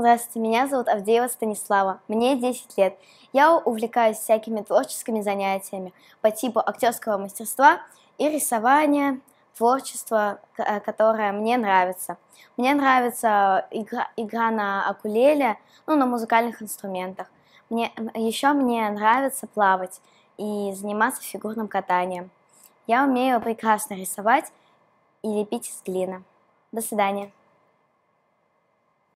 Здравствуйте, меня зовут Авдеева Станислава, мне 10 лет. Я увлекаюсь всякими творческими занятиями по типу актерского мастерства и рисования, творчество, э, которое мне нравится. Мне нравится э, игра, игра на акулеле, ну, на музыкальных инструментах. Мне, еще мне нравится плавать и заниматься фигурным катанием. Я умею прекрасно рисовать и лепить из глины. До свидания.